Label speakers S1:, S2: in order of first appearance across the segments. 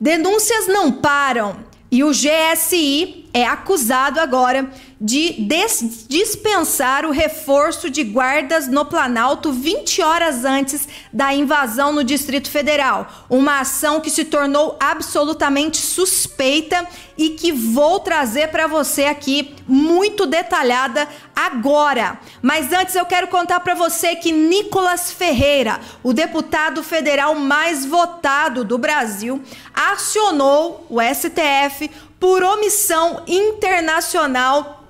S1: Denúncias não param e o GSI é acusado agora de dispensar o reforço de guardas no Planalto 20 horas antes da invasão no Distrito Federal. Uma ação que se tornou absolutamente suspeita e que vou trazer para você aqui muito detalhada agora. Mas antes eu quero contar para você que Nicolas Ferreira, o deputado federal mais votado do Brasil, acionou o STF por omissão internacional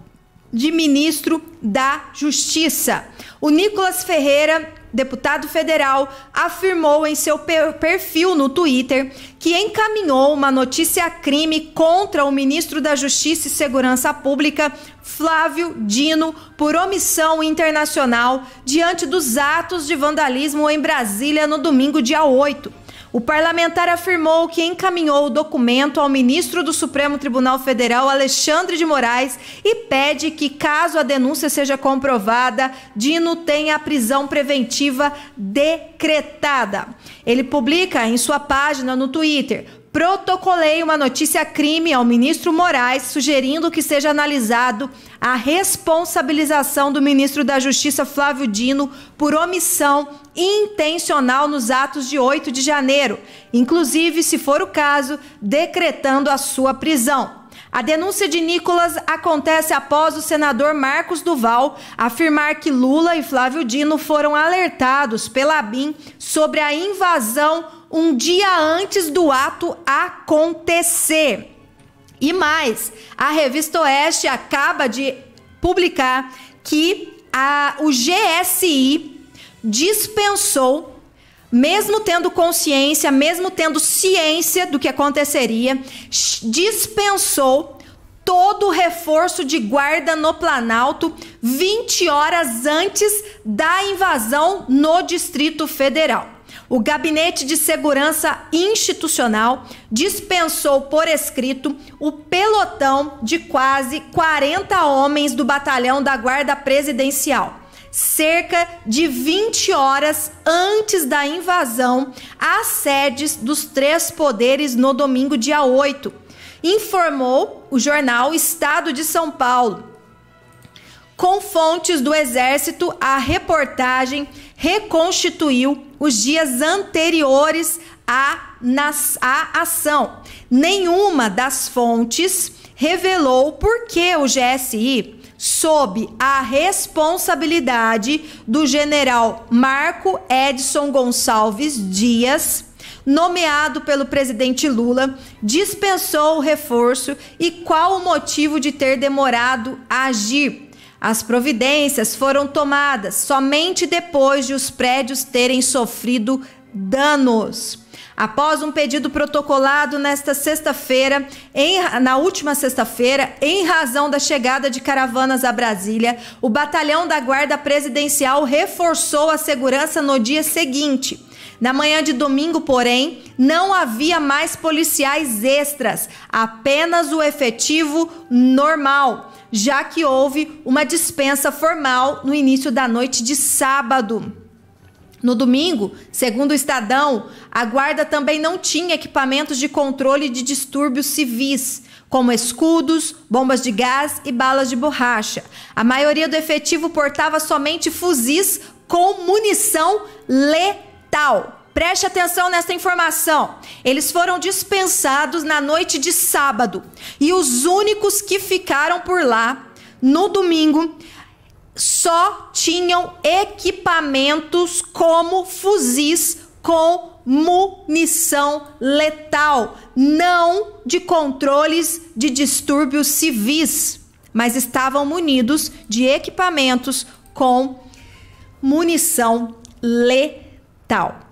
S1: de ministro da Justiça. O Nicolas Ferreira, deputado federal, afirmou em seu perfil no Twitter que encaminhou uma notícia crime contra o ministro da Justiça e Segurança Pública, Flávio Dino, por omissão internacional diante dos atos de vandalismo em Brasília no domingo, dia 8. O parlamentar afirmou que encaminhou o documento ao ministro do Supremo Tribunal Federal, Alexandre de Moraes, e pede que, caso a denúncia seja comprovada, Dino tenha a prisão preventiva decretada. Ele publica em sua página no Twitter: protocolei uma notícia crime ao ministro Moraes, sugerindo que seja analisado a responsabilização do ministro da Justiça Flávio Dino por omissão intencional nos atos de 8 de janeiro, inclusive, se for o caso, decretando a sua prisão. A denúncia de Nicolas acontece após o senador Marcos Duval afirmar que Lula e Flávio Dino foram alertados pela BIM sobre a invasão um dia antes do ato acontecer. E mais, a revista Oeste acaba de publicar que a, o GSI dispensou mesmo tendo consciência, mesmo tendo ciência do que aconteceria, dispensou todo o reforço de guarda no Planalto 20 horas antes da invasão no Distrito Federal. O Gabinete de Segurança Institucional dispensou por escrito o pelotão de quase 40 homens do batalhão da Guarda Presidencial cerca de 20 horas antes da invasão às sedes dos três poderes no domingo, dia 8. Informou o jornal Estado de São Paulo. Com fontes do Exército, a reportagem reconstituiu os dias anteriores à, nas, à ação. Nenhuma das fontes revelou por que o GSI, sob a responsabilidade do general Marco Edson Gonçalves Dias, nomeado pelo presidente Lula, dispensou o reforço e qual o motivo de ter demorado a agir? As providências foram tomadas somente depois de os prédios terem sofrido danos. Após um pedido protocolado nesta sexta-feira, na última sexta-feira, em razão da chegada de caravanas a Brasília, o batalhão da Guarda Presidencial reforçou a segurança no dia seguinte. Na manhã de domingo, porém, não havia mais policiais extras, apenas o efetivo normal já que houve uma dispensa formal no início da noite de sábado. No domingo, segundo o Estadão, a guarda também não tinha equipamentos de controle de distúrbios civis, como escudos, bombas de gás e balas de borracha. A maioria do efetivo portava somente fuzis com munição letal. Preste atenção nessa informação. Eles foram dispensados na noite de sábado. E os únicos que ficaram por lá no domingo só tinham equipamentos como fuzis com munição letal, não de controles de distúrbios civis, mas estavam munidos de equipamentos com munição letal.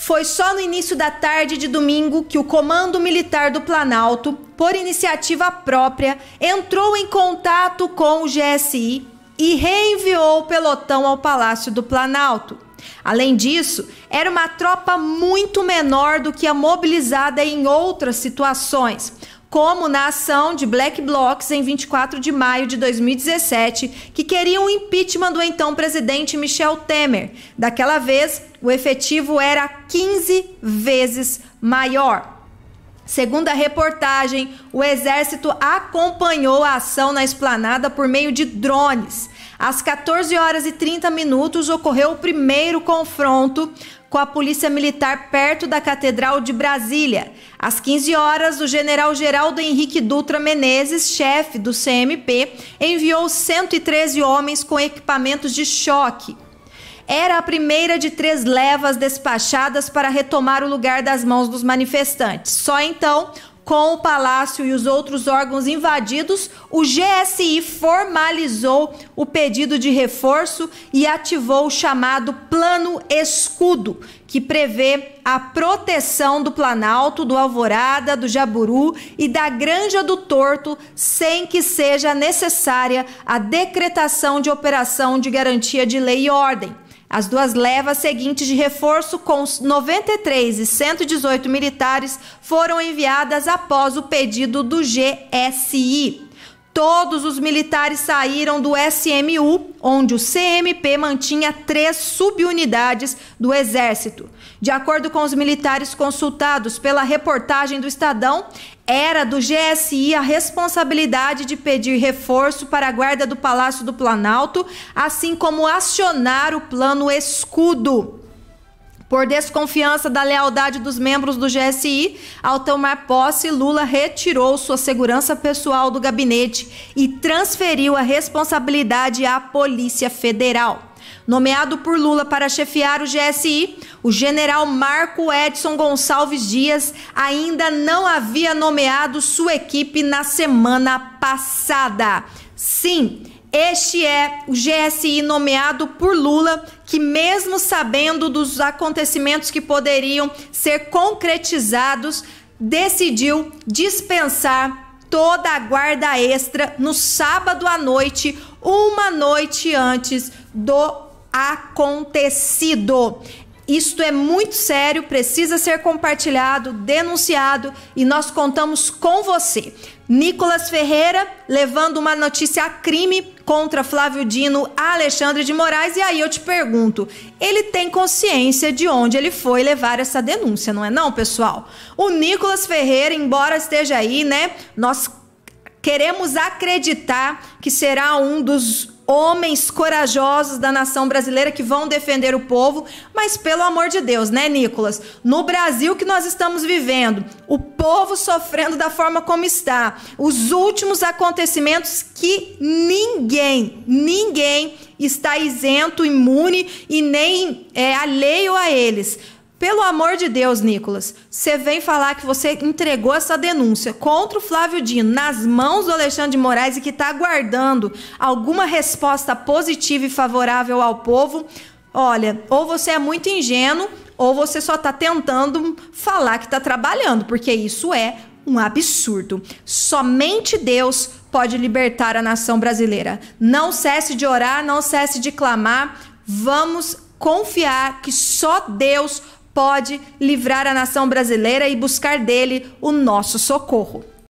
S1: Foi só no início da tarde de domingo que o Comando Militar do Planalto, por iniciativa própria, entrou em contato com o GSI e reenviou o pelotão ao Palácio do Planalto. Além disso, era uma tropa muito menor do que a mobilizada em outras situações, como na ação de Black Blocs em 24 de maio de 2017, que queriam o impeachment do então presidente Michel Temer. Daquela vez, o efetivo era 15 vezes maior. Segundo a reportagem, o exército acompanhou a ação na esplanada por meio de drones. Às 14 horas e 30 minutos ocorreu o primeiro confronto com a Polícia Militar perto da Catedral de Brasília. Às 15 horas, o general Geraldo Henrique Dutra Menezes, chefe do CMP, enviou 113 homens com equipamentos de choque. Era a primeira de três levas despachadas para retomar o lugar das mãos dos manifestantes. Só então, com o palácio e os outros órgãos invadidos, o GSI formalizou o pedido de reforço e ativou o chamado Plano Escudo, que prevê a proteção do Planalto, do Alvorada, do Jaburu e da Granja do Torto, sem que seja necessária a decretação de operação de garantia de lei e ordem. As duas levas seguintes de reforço, com 93 e 118 militares, foram enviadas após o pedido do GSI. Todos os militares saíram do SMU, onde o CMP mantinha três subunidades do Exército. De acordo com os militares consultados pela reportagem do Estadão, era do GSI a responsabilidade de pedir reforço para a guarda do Palácio do Planalto, assim como acionar o plano escudo. Por desconfiança da lealdade dos membros do GSI, ao tomar posse, Lula retirou sua segurança pessoal do gabinete e transferiu a responsabilidade à Polícia Federal nomeado por Lula para chefiar o GSI, o general Marco Edson Gonçalves Dias ainda não havia nomeado sua equipe na semana passada. Sim, este é o GSI nomeado por Lula, que, mesmo sabendo dos acontecimentos que poderiam ser concretizados, decidiu dispensar toda a guarda extra no sábado à noite, uma noite antes do acontecido. Isto é muito sério, precisa ser compartilhado, denunciado e nós contamos com você. Nicolas Ferreira levando uma notícia a crime contra Flávio Dino Alexandre de Moraes. E aí eu te pergunto: ele tem consciência de onde ele foi levar essa denúncia, não é não, pessoal? O Nicolas Ferreira, embora esteja aí, né? Nós queremos acreditar que será um dos homens corajosos da nação brasileira que vão defender o povo, mas pelo amor de Deus, né, Nicolas? No Brasil que nós estamos vivendo, o povo sofrendo da forma como está, os últimos acontecimentos que ninguém, ninguém está isento, imune e nem é, alheio a eles. Pelo amor de Deus, Nicolas, você vem falar que você entregou essa denúncia contra o Flávio Dino nas mãos do Alexandre de Moraes e que está aguardando alguma resposta positiva e favorável ao povo. Olha, ou você é muito ingênuo ou você só está tentando falar que está trabalhando, porque isso é um absurdo. Somente Deus pode libertar a nação brasileira. Não cesse de orar, não cesse de clamar. Vamos confiar que só Deus pode pode livrar a nação brasileira e buscar dele o nosso socorro.